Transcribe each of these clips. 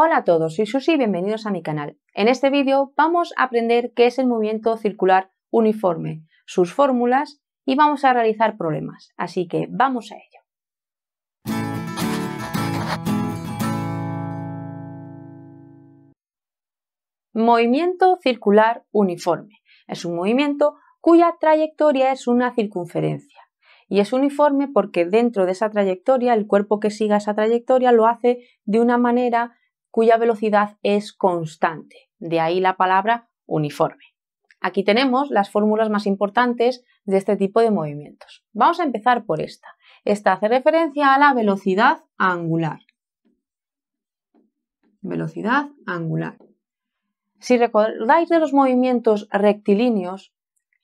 Hola a todos, soy Susi y bienvenidos a mi canal. En este vídeo vamos a aprender qué es el movimiento circular uniforme, sus fórmulas y vamos a realizar problemas. Así que vamos a ello. Movimiento circular uniforme. Es un movimiento cuya trayectoria es una circunferencia y es uniforme porque dentro de esa trayectoria el cuerpo que siga esa trayectoria lo hace de una manera cuya velocidad es constante, de ahí la palabra uniforme. Aquí tenemos las fórmulas más importantes de este tipo de movimientos. Vamos a empezar por esta. Esta hace referencia a la velocidad angular. Velocidad angular. Si recordáis de los movimientos rectilíneos,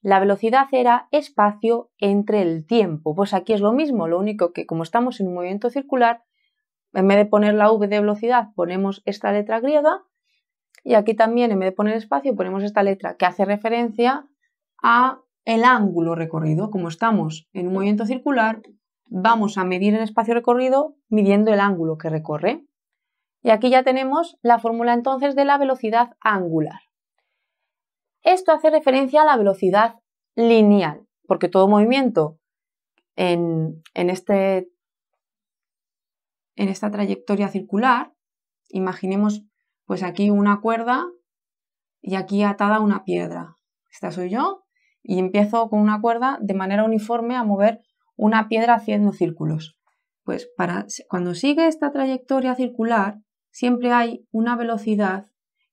la velocidad era espacio entre el tiempo. Pues aquí es lo mismo, lo único que como estamos en un movimiento circular, en vez de poner la V de velocidad, ponemos esta letra griega y aquí también en vez de poner espacio ponemos esta letra que hace referencia a el ángulo recorrido. Como estamos en un movimiento circular, vamos a medir el espacio recorrido midiendo el ángulo que recorre. Y aquí ya tenemos la fórmula entonces de la velocidad angular. Esto hace referencia a la velocidad lineal, porque todo movimiento en, en este en esta trayectoria circular, imaginemos pues aquí una cuerda y aquí atada una piedra. Esta soy yo y empiezo con una cuerda de manera uniforme a mover una piedra haciendo círculos. Pues para, cuando sigue esta trayectoria circular, siempre hay una velocidad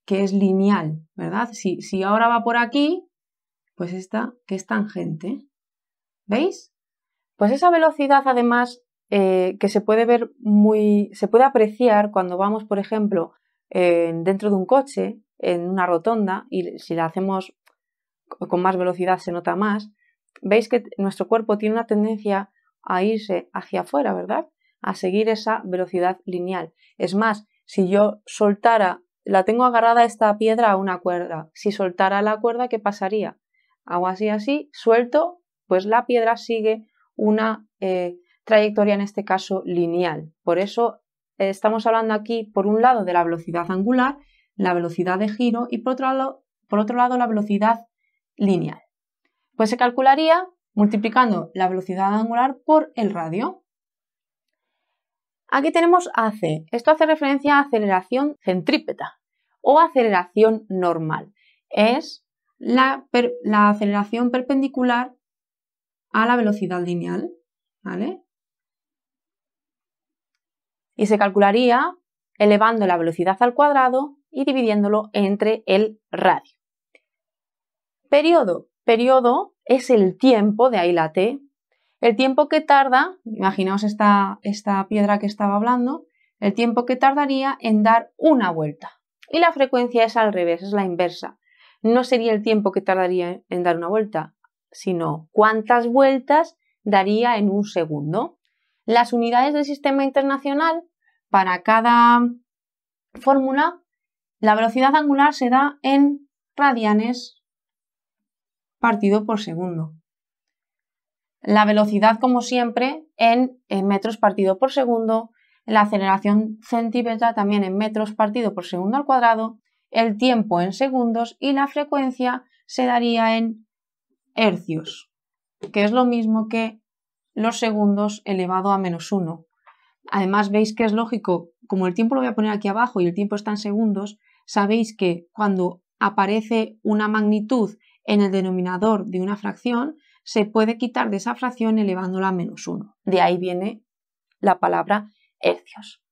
que es lineal, ¿verdad? Si, si ahora va por aquí, pues esta que es tangente. ¿Veis? Pues esa velocidad además eh, que se puede ver muy, se puede apreciar cuando vamos, por ejemplo, dentro de un coche, en una rotonda, y si la hacemos con más velocidad se nota más, veis que nuestro cuerpo tiene una tendencia a irse hacia afuera, ¿verdad? A seguir esa velocidad lineal. Es más, si yo soltara, la tengo agarrada esta piedra a una cuerda, si soltara la cuerda, ¿qué pasaría? Hago así, así, suelto, pues la piedra sigue una... Eh, trayectoria en este caso lineal. Por eso eh, estamos hablando aquí, por un lado, de la velocidad angular, la velocidad de giro y por otro lado, por otro lado la velocidad lineal. Pues se calcularía multiplicando la velocidad angular por el radio. Aquí tenemos AC. Esto hace referencia a aceleración centrípeta o aceleración normal. Es la, la aceleración perpendicular a la velocidad lineal. ¿vale? y se calcularía elevando la velocidad al cuadrado y dividiéndolo entre el radio. Periodo. Periodo es el tiempo, de ahí la T, el tiempo que tarda, imaginaos esta, esta piedra que estaba hablando, el tiempo que tardaría en dar una vuelta. Y la frecuencia es al revés, es la inversa. No sería el tiempo que tardaría en dar una vuelta, sino cuántas vueltas daría en un segundo. Las unidades del sistema internacional para cada fórmula, la velocidad angular se da en radianes partido por segundo. La velocidad, como siempre, en, metros partido por segundo, la aceleración centímetra también en metros partido por segundo al cuadrado, el tiempo en segundos y la frecuencia se daría en hercios, que es lo mismo que los segundos elevado a menos 1. Además, veis que es lógico, como el tiempo lo voy a poner aquí abajo y el tiempo está en segundos, sabéis que cuando aparece una magnitud en el denominador de una fracción, se puede quitar de esa fracción elevándola a menos 1. De ahí viene la palabra hercios.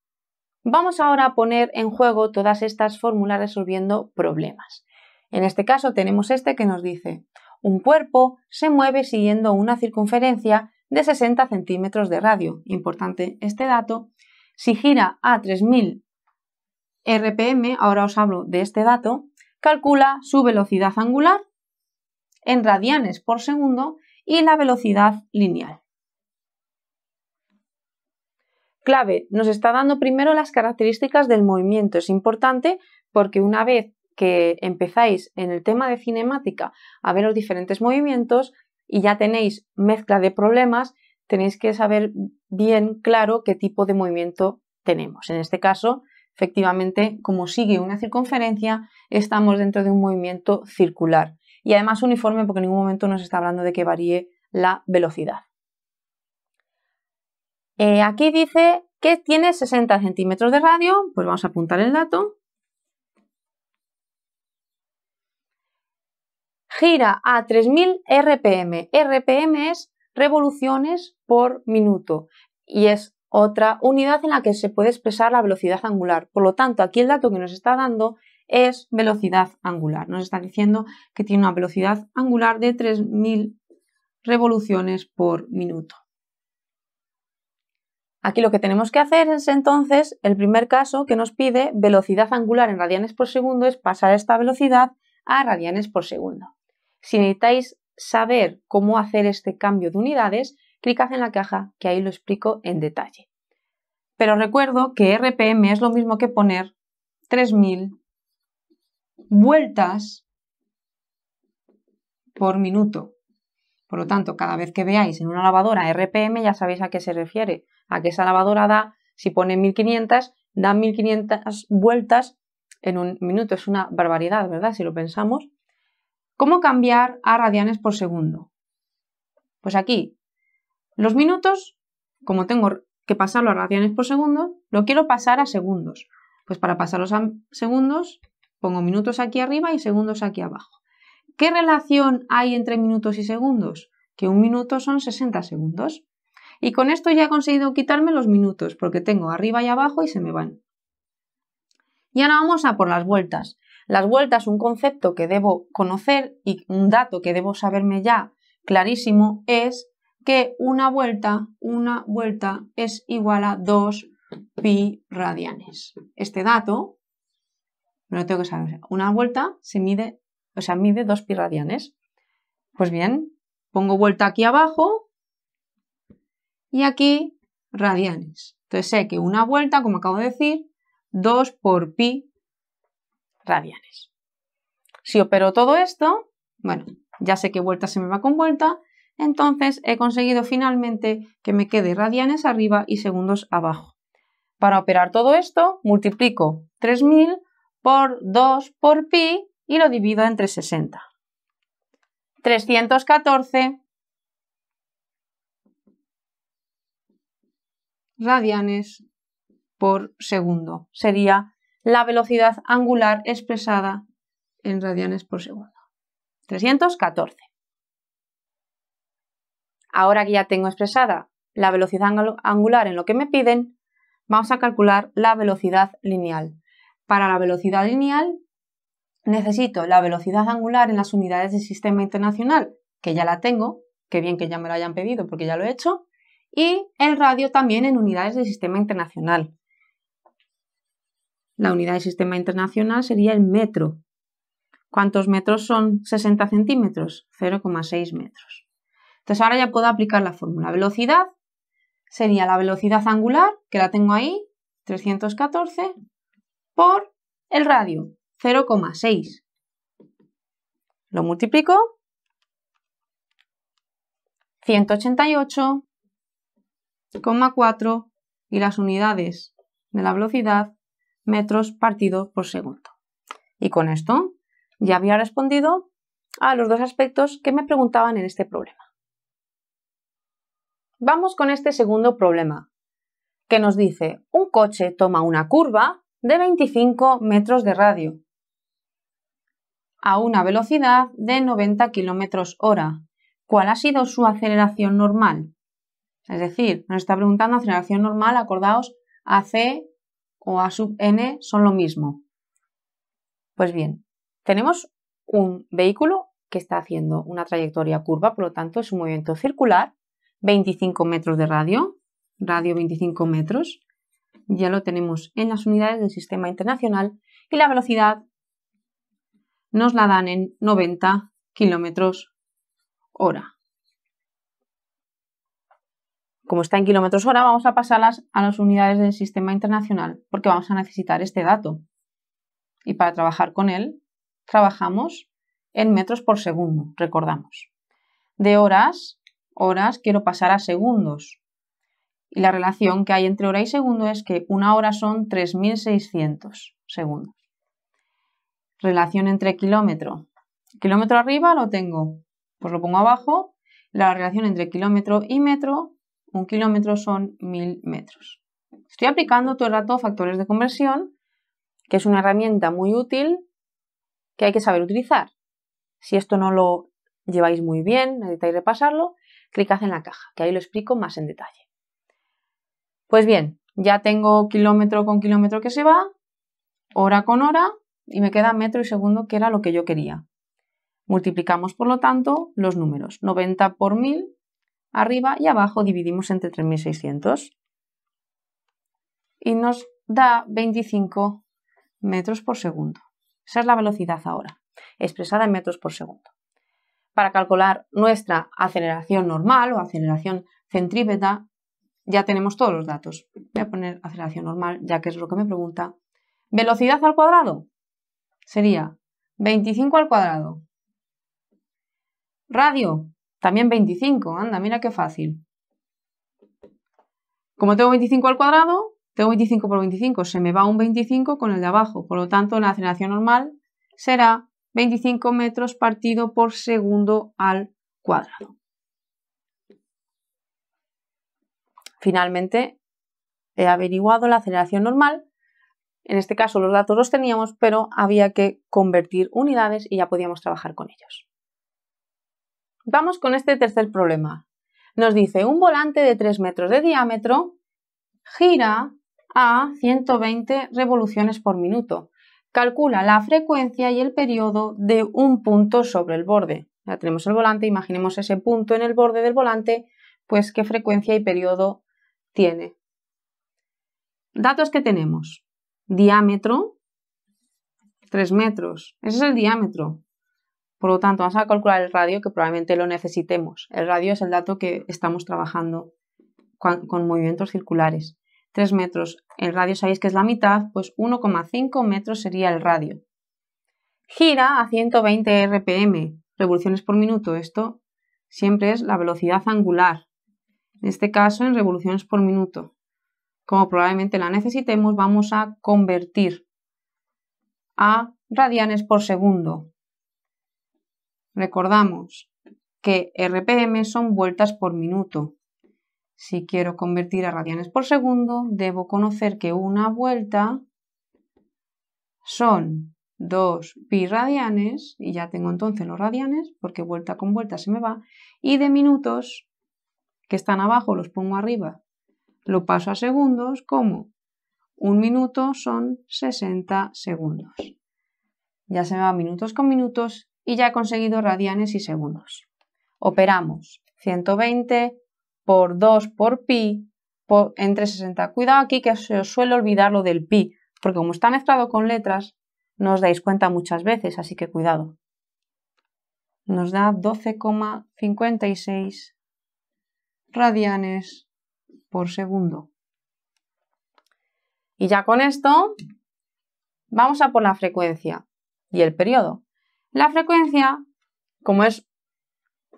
Vamos ahora a poner en juego todas estas fórmulas resolviendo problemas. En este caso tenemos este que nos dice, un cuerpo se mueve siguiendo una circunferencia de 60 centímetros de radio. Importante este dato. Si gira a 3000 RPM, ahora os hablo de este dato, calcula su velocidad angular en radianes por segundo y la velocidad lineal. Clave, nos está dando primero las características del movimiento. Es importante porque una vez que empezáis en el tema de cinemática a ver los diferentes movimientos, y ya tenéis mezcla de problemas, tenéis que saber bien claro qué tipo de movimiento tenemos. En este caso, efectivamente, como sigue una circunferencia, estamos dentro de un movimiento circular y además uniforme porque en ningún momento nos está hablando de que varíe la velocidad. Eh, aquí dice que tiene 60 centímetros de radio, pues vamos a apuntar el dato. gira a 3000 RPM. RPM es revoluciones por minuto y es otra unidad en la que se puede expresar la velocidad angular. Por lo tanto, aquí el dato que nos está dando es velocidad angular. Nos está diciendo que tiene una velocidad angular de 3000 revoluciones por minuto. Aquí lo que tenemos que hacer es entonces el primer caso que nos pide velocidad angular en radianes por segundo es pasar esta velocidad a radianes por segundo. Si necesitáis saber cómo hacer este cambio de unidades, clicad en la caja que ahí lo explico en detalle. Pero recuerdo que RPM es lo mismo que poner 3000 vueltas por minuto. Por lo tanto, cada vez que veáis en una lavadora RPM ya sabéis a qué se refiere, a que esa lavadora da, si pone 1500, da 1500 vueltas en un minuto. Es una barbaridad, ¿verdad? Si lo pensamos. ¿Cómo cambiar a radianes por segundo? Pues aquí, los minutos, como tengo que pasarlo a radianes por segundo, lo quiero pasar a segundos. Pues para pasarlos a segundos, pongo minutos aquí arriba y segundos aquí abajo. ¿Qué relación hay entre minutos y segundos? Que un minuto son 60 segundos. Y con esto ya he conseguido quitarme los minutos, porque tengo arriba y abajo y se me van. Y ahora vamos a por las vueltas. Las vueltas, un concepto que debo conocer y un dato que debo saberme ya clarísimo es que una vuelta, una vuelta es igual a 2 pi radianes. Este dato no lo tengo que saber. Una vuelta se mide, o sea, mide 2 pi radianes. Pues bien, pongo vuelta aquí abajo y aquí radianes. Entonces sé que una vuelta, como acabo de decir, 2 por pi radianes. Si opero todo esto, bueno, ya sé que vuelta se me va con vuelta, entonces he conseguido finalmente que me quede radianes arriba y segundos abajo. Para operar todo esto, multiplico 3000 por 2 por pi y lo divido entre 60. 314 radianes por segundo. Sería la velocidad angular expresada en radianes por segundo. 314. Ahora que ya tengo expresada la velocidad angular en lo que me piden, vamos a calcular la velocidad lineal. Para la velocidad lineal necesito la velocidad angular en las unidades del sistema internacional, que ya la tengo, que bien que ya me lo hayan pedido porque ya lo he hecho, y el radio también en unidades del sistema internacional la unidad de sistema internacional sería el metro. ¿Cuántos metros son 60 centímetros? 0,6 metros. Entonces ahora ya puedo aplicar la fórmula. Velocidad sería la velocidad angular, que la tengo ahí, 314, por el radio, 0,6. Lo multiplico. 188,4 y las unidades de la velocidad metros partidos por segundo. Y con esto ya había respondido a los dos aspectos que me preguntaban en este problema. Vamos con este segundo problema, que nos dice, un coche toma una curva de 25 metros de radio a una velocidad de 90 kilómetros hora. ¿Cuál ha sido su aceleración normal? Es decir, nos está preguntando aceleración normal, acordaos, AC o A sub n son lo mismo. Pues bien, tenemos un vehículo que está haciendo una trayectoria curva, por lo tanto es un movimiento circular, 25 metros de radio, radio 25 metros, ya lo tenemos en las unidades del sistema internacional y la velocidad nos la dan en 90 kilómetros hora como está en kilómetros hora, vamos a pasarlas a las unidades del sistema internacional porque vamos a necesitar este dato. Y para trabajar con él, trabajamos en metros por segundo, recordamos. De horas, horas quiero pasar a segundos. Y la relación que hay entre hora y segundo es que una hora son 3.600 segundos. Relación entre kilómetro. Kilómetro arriba lo tengo, pues lo pongo abajo. La relación entre kilómetro y metro un kilómetro son mil metros. Estoy aplicando todo el rato factores de conversión, que es una herramienta muy útil que hay que saber utilizar. Si esto no lo lleváis muy bien, necesitáis repasarlo, clicad en la caja, que ahí lo explico más en detalle. Pues bien, ya tengo kilómetro con kilómetro que se va, hora con hora, y me queda metro y segundo, que era lo que yo quería. Multiplicamos, por lo tanto, los números. 90 por 1000 Arriba y abajo dividimos entre 3600 y nos da 25 metros por segundo. Esa es la velocidad ahora, expresada en metros por segundo. Para calcular nuestra aceleración normal o aceleración centrípeta, ya tenemos todos los datos. Voy a poner aceleración normal, ya que es lo que me pregunta. Velocidad al cuadrado sería 25 al cuadrado. Radio también 25, anda, mira qué fácil. Como tengo 25 al cuadrado, tengo 25 por 25, se me va un 25 con el de abajo, por lo tanto la aceleración normal será 25 metros partido por segundo al cuadrado. Finalmente, he averiguado la aceleración normal. En este caso los datos los teníamos, pero había que convertir unidades y ya podíamos trabajar con ellos. Vamos con este tercer problema. Nos dice un volante de 3 metros de diámetro gira a 120 revoluciones por minuto. Calcula la frecuencia y el periodo de un punto sobre el borde. Ya tenemos el volante, imaginemos ese punto en el borde del volante, pues qué frecuencia y periodo tiene. Datos que tenemos. Diámetro, 3 metros. Ese es el diámetro. Por lo tanto, vamos a calcular el radio que probablemente lo necesitemos. El radio es el dato que estamos trabajando con, movimientos circulares. 3 metros, el radio sabéis que es la mitad, pues 1,5 metros sería el radio. Gira a 120 rpm, revoluciones por minuto. Esto siempre es la velocidad angular. En este caso, en revoluciones por minuto. Como probablemente la necesitemos, vamos a convertir a radianes por segundo. Recordamos que RPM son vueltas por minuto. Si quiero convertir a radianes por segundo, debo conocer que una vuelta son dos pi radianes, y ya tengo entonces los radianes, porque vuelta con vuelta se me va, y de minutos, que están abajo, los pongo arriba, lo paso a segundos, como un minuto son 60 segundos. Ya se me va minutos con minutos y ya he conseguido radianes y segundos. Operamos 120 por 2 por pi entre 60. Cuidado aquí que se os suele olvidar lo del pi, porque como está mezclado con letras, no os dais cuenta muchas veces, así que cuidado. Nos da 12,56 radianes por segundo. Y ya con esto vamos a por la frecuencia y el periodo. La frecuencia, como es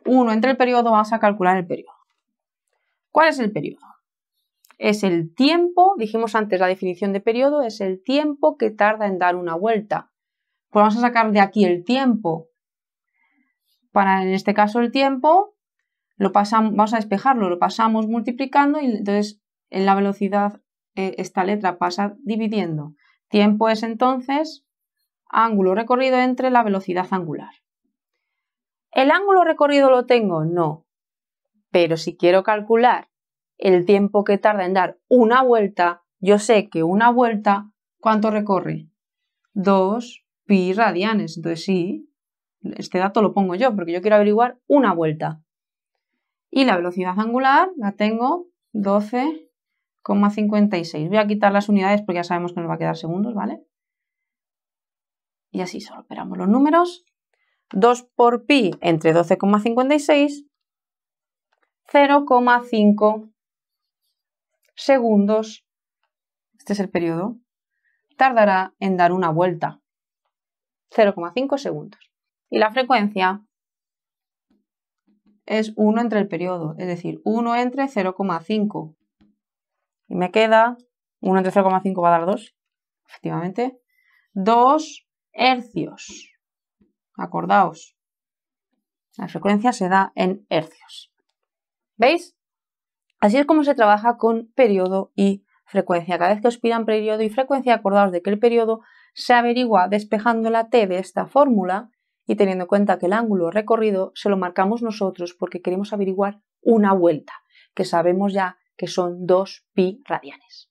1 entre el periodo, vamos a calcular el periodo. ¿Cuál es el periodo? Es el tiempo, dijimos antes la definición de periodo, es el tiempo que tarda en dar una vuelta. Pues vamos a sacar de aquí el tiempo. Para en este caso el tiempo, lo pasamos, vamos a despejarlo, lo pasamos multiplicando y entonces en la velocidad eh, esta letra pasa dividiendo. Tiempo es entonces ángulo recorrido entre la velocidad angular. ¿El ángulo recorrido lo tengo? No. Pero si quiero calcular el tiempo que tarda en dar una vuelta, yo sé que una vuelta, ¿cuánto recorre? 2 pi radianes. Entonces sí, este dato lo pongo yo porque yo quiero averiguar una vuelta. Y la velocidad angular la tengo 12,56. Voy a quitar las unidades porque ya sabemos que nos va a quedar segundos, ¿vale? y así solo operamos los números. 2 por pi entre 12,56, 0,5 segundos, este es el periodo, tardará en dar una vuelta, 0,5 segundos. Y la frecuencia es 1 entre el periodo, es decir, 1 entre 0,5. Y me queda 1 entre 0,5 va a dar 2, efectivamente. 2 hercios. Acordaos, la frecuencia se da en hercios. ¿Veis? Así es como se trabaja con periodo y frecuencia. Cada vez que os pidan periodo y frecuencia, acordaos de que el periodo se averigua despejando la t de esta fórmula y teniendo en cuenta que el ángulo recorrido se lo marcamos nosotros porque queremos averiguar una vuelta, que sabemos ya que son 2 pi radianes.